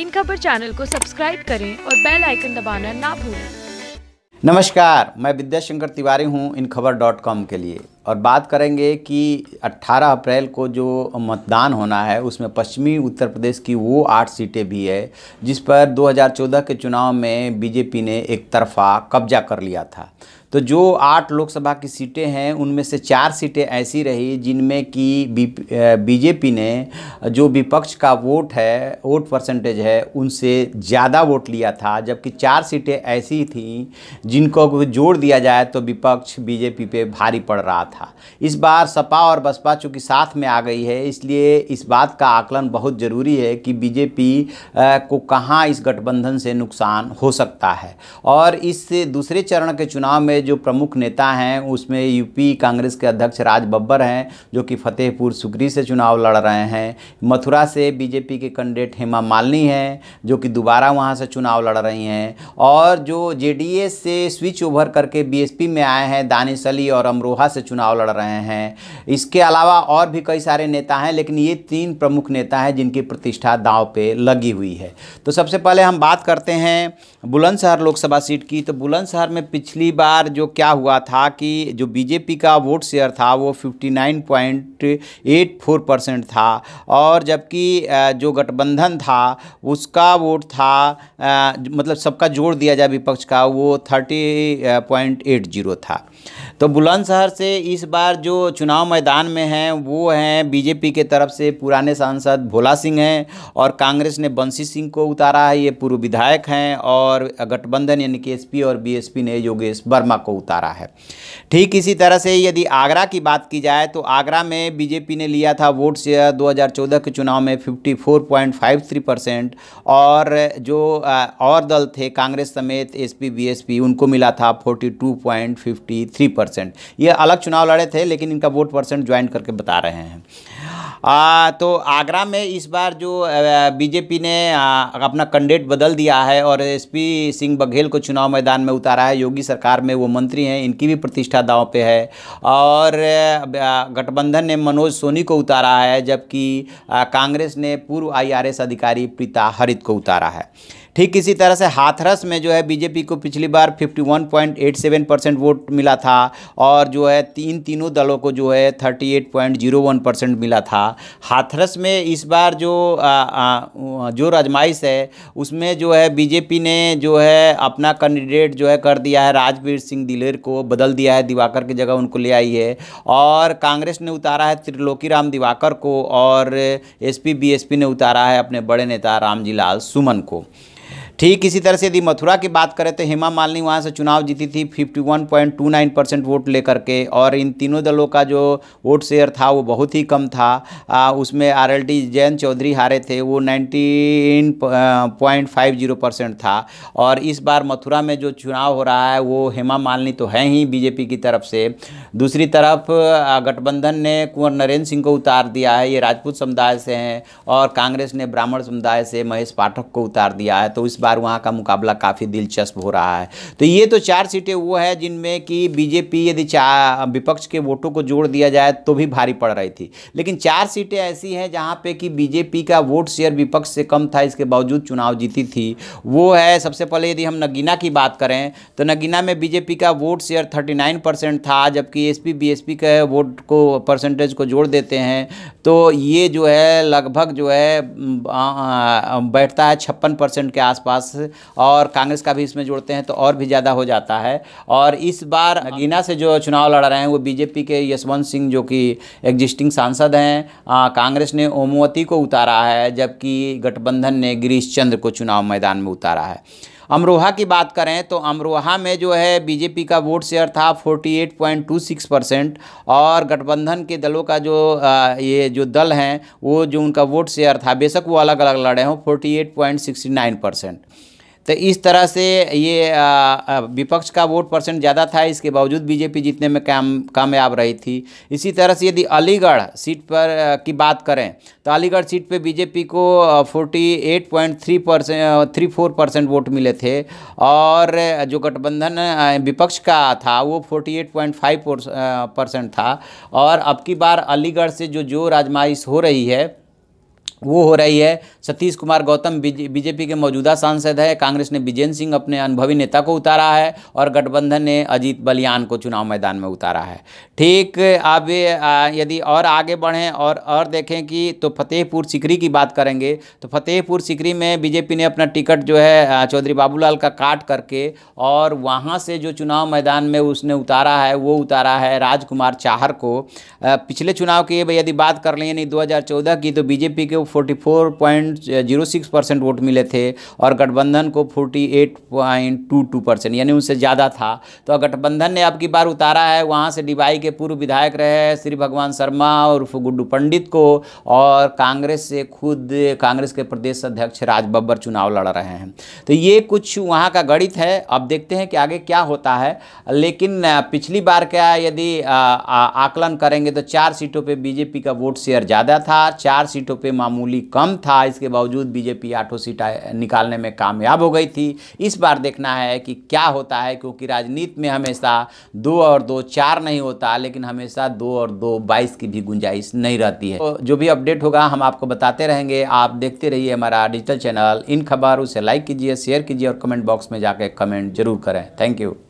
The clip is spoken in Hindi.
इन खबर चैनल को सब्सक्राइब करें और बेल आइकन दबाना ना भूलें नमस्कार मैं विद्याशंकर तिवारी हूं इन खबर डॉट कॉम के लिए और बात करेंगे कि 18 अप्रैल को जो मतदान होना है उसमें पश्चिमी उत्तर प्रदेश की वो आठ सीटें भी है जिस पर 2014 के चुनाव में बीजेपी ने एक तरफा कब्जा कर लिया था तो जो आठ लोकसभा की सीटें हैं उनमें से चार सीटें ऐसी रही जिनमें कि बीजेपी ने जो विपक्ष का वोट है वोट परसेंटेज है उनसे ज़्यादा वोट लिया था जबकि चार सीटें ऐसी थीं जिनको जोड़ दिया जाए तो विपक्ष बीजेपी पे भारी पड़ रहा था इस बार सपा और बसपा चूँकि साथ में आ गई है इसलिए इस बात का आकलन बहुत ज़रूरी है कि बीजेपी को कहाँ इस गठबंधन से नुकसान हो सकता है और इस दूसरे चरण के चुनाव में जो प्रमुख नेता हैं उसमें यूपी कांग्रेस के अध्यक्ष राज बब्बर हैं जो कि फतेहपुर सुकरी से चुनाव लड़ रहे हैं मथुरा से बीजेपी के कैंडिडेट हेमा मालिनी हैं जो कि दोबारा वहाँ से चुनाव लड़ रही हैं और जो जे से स्विच ओवर करके बी में आए हैं दानिश अली और अमरोहा से चुनाव लड़ रहे हैं इसके अलावा और भी कई सारे नेता हैं लेकिन ये तीन प्रमुख नेता हैं जिनकी प्रतिष्ठा दांव पे लगी हुई है तो सबसे पहले हम बात करते हैं बुलंदशहर लोकसभा सीट की तो बुलंदशहर में पिछली बार जो क्या हुआ था कि जो बीजेपी का वोट शेयर था वो 59.84 परसेंट था और जबकि जो गठबंधन था उसका वोट था मतलब सबका जोड़ दिया जाए विपक्ष का वो 30.80 था तो बुलंदशहर से इस बार जो चुनाव मैदान में हैं वो हैं बीजेपी के तरफ से पुराने सांसद भोला सिंह हैं और कांग्रेस ने बंसी सिंह को उतारा है ये पूर्व विधायक हैं और गठबंधन यानी कि एसपी और बीएसपी ने योगेश वर्मा को उतारा है ठीक इसी तरह से यदि आगरा की बात की जाए तो आगरा में बीजेपी ने लिया था वोट शेयर 2014 के चुनाव में 54.53 परसेंट और जो और दल थे कांग्रेस समेत एसपी बीएसपी उनको मिला था 42.53 परसेंट ये अलग चुनाव लड़े थे लेकिन इनका वोट परसेंट ज्वाइन करके बता रहे हैं आ, तो आगरा में इस बार जो बीजेपी ने आ, अपना कंडेट बदल दिया है और एसपी सिंह बघेल को चुनाव मैदान में उतारा है योगी सरकार में वो मंत्री हैं इनकी भी प्रतिष्ठा दाव पे है और गठबंधन ने मनोज सोनी को उतारा है जबकि कांग्रेस ने पूर्व आईआरएस अधिकारी प्रीता हरित को उतारा है ठीक इसी तरह से हाथरस में जो है बीजेपी को पिछली बार 51.87 परसेंट वोट मिला था और जो है तीन तीनों दलों को जो है 38.01 परसेंट मिला था हाथरस में इस बार जो आ, आ, जो रजमाइश है उसमें जो है बीजेपी ने जो है अपना कैंडिडेट जो है कर दिया है राजवीर सिंह दिलेर को बदल दिया है दिवाकर की जगह उनको ले आई है और कांग्रेस ने उतारा है त्रिलोकी राम दिवाकर को और एस पी ने उतारा है अपने बड़े नेता रामजी लाल सुमन को ठीक इसी तरह से यदि मथुरा की बात करें तो हेमा मालिनी वहाँ से चुनाव जीती थी 51.29 परसेंट वोट लेकर के और इन तीनों दलों का जो वोट शेयर था वो बहुत ही कम था आ, उसमें आर एल जयंत चौधरी हारे थे वो 19.50 परसेंट था और इस बार मथुरा में जो चुनाव हो रहा है वो हेमा मालिनी तो है ही बीजेपी की तरफ से दूसरी तरफ गठबंधन ने कुंवर नरेंद्र सिंह को उतार दिया है ये राजपूत समुदाय से हैं और कांग्रेस ने ब्राह्मण समुदाय से महेश पाठक को उतार दिया है तो इस बार बार वहाँ का मुकाबला काफ़ी दिलचस्प हो रहा है तो ये तो चार सीटें वो है जिनमें कि बीजेपी यदि विपक्ष के वोटों को जोड़ दिया जाए तो भी भारी पड़ रही थी लेकिन चार सीटें ऐसी हैं जहाँ पर कि बीजेपी का वोट शेयर विपक्ष से कम था इसके बावजूद चुनाव जीती थी वो है सबसे पहले यदि हम नगीना की बात करें तो नगीना में बीजेपी का वोट शेयर नाइन परसेंट था जबकि S P B S P vote को परसेंटेज को जोड़ देते हैं तो ये जो है लगभग जो है बैठता है छप्पन परसेंट के आसपास पचास और कांग्रेस का भी इसमें जोड़ते हैं तो और भी ज़्यादा हो जाता है और इस बार नगीना से जो चुनाव लड़ रहे हैं वो बीजेपी के यशवंत सिंह जो कि एग्जिस्टिंग सांसद हैं कांग्रेस ने ओमवती को उतारा है जबकि गठबंधन ने गिरीश चंद्र को चुनाव मैदान में उतारा है अमरोहा की बात करें तो अमरोहा में जो है बीजेपी का वोट शेयर था 48.26 परसेंट और गठबंधन के दलों का जो ये जो दल हैं वो जो उनका वोट शेयर था बेशक वो अलग अलग लड़े हों 48.69 परसेंट तो इस तरह से ये विपक्ष का वोट परसेंट ज़्यादा था इसके बावजूद बीजेपी जीतने में काम कामयाब रही थी इसी तरह से यदि अलीगढ़ सीट पर की बात करें तो अलीगढ़ सीट पे बीजेपी को 48.3 percent three four percent vote मिले थे और जो गठबंधन विपक्ष का था वो 48.5 परसेंट था और अब की बार अलीगढ़ से जो जो राजमाइश हो रही है वो हो रही है सतीश कुमार गौतम बीजेपी के मौजूदा सांसद है कांग्रेस ने विजेंद्र सिंह अपने अनुभवी नेता को उतारा है और गठबंधन ने अजीत बलियान को चुनाव मैदान में उतारा है ठीक अब यदि और आगे बढ़ें और और देखें कि तो फतेहपुर सिकरी की बात करेंगे तो फतेहपुर सिकरी में बीजेपी ने अपना टिकट जो है चौधरी बाबूलाल का काट करके और वहाँ से जो चुनाव मैदान में उसने उतारा है वो उतारा है राजकुमार चाहर को पिछले चुनाव की यदि बात कर लें यानी दो की तो बीजेपी के 44.06 परसेंट वोट मिले थे और गठबंधन को 48.22 परसेंट यानी उनसे ज़्यादा था तो गठबंधन ने अब की बार उतारा है वहाँ से डिबाई के पूर्व विधायक रहे श्री भगवान शर्मा और गुड्डू पंडित को और कांग्रेस से खुद कांग्रेस के प्रदेश अध्यक्ष राज बब्बर चुनाव लड़ रहे हैं तो ये कुछ वहाँ का गणित है अब देखते हैं कि आगे क्या होता है लेकिन पिछली बार क्या यदि आकलन करेंगे तो चार सीटों पर बीजेपी का वोट शेयर ज़्यादा था चार सीटों पर मामू मामूली कम था इसके बावजूद बीजेपी आठों सीट निकालने में कामयाब हो गई थी इस बार देखना है कि क्या होता है क्योंकि राजनीति में हमेशा दो और दो चार नहीं होता लेकिन हमेशा दो और दो बाईस की भी गुंजाइश नहीं रहती है तो जो भी अपडेट होगा हम आपको बताते रहेंगे आप देखते रहिए हमारा डिजिटल चैनल इन खबर उसे लाइक कीजिए शेयर कीजिए और कमेंट बॉक्स में जाकर कमेंट जरूर करें थैंक यू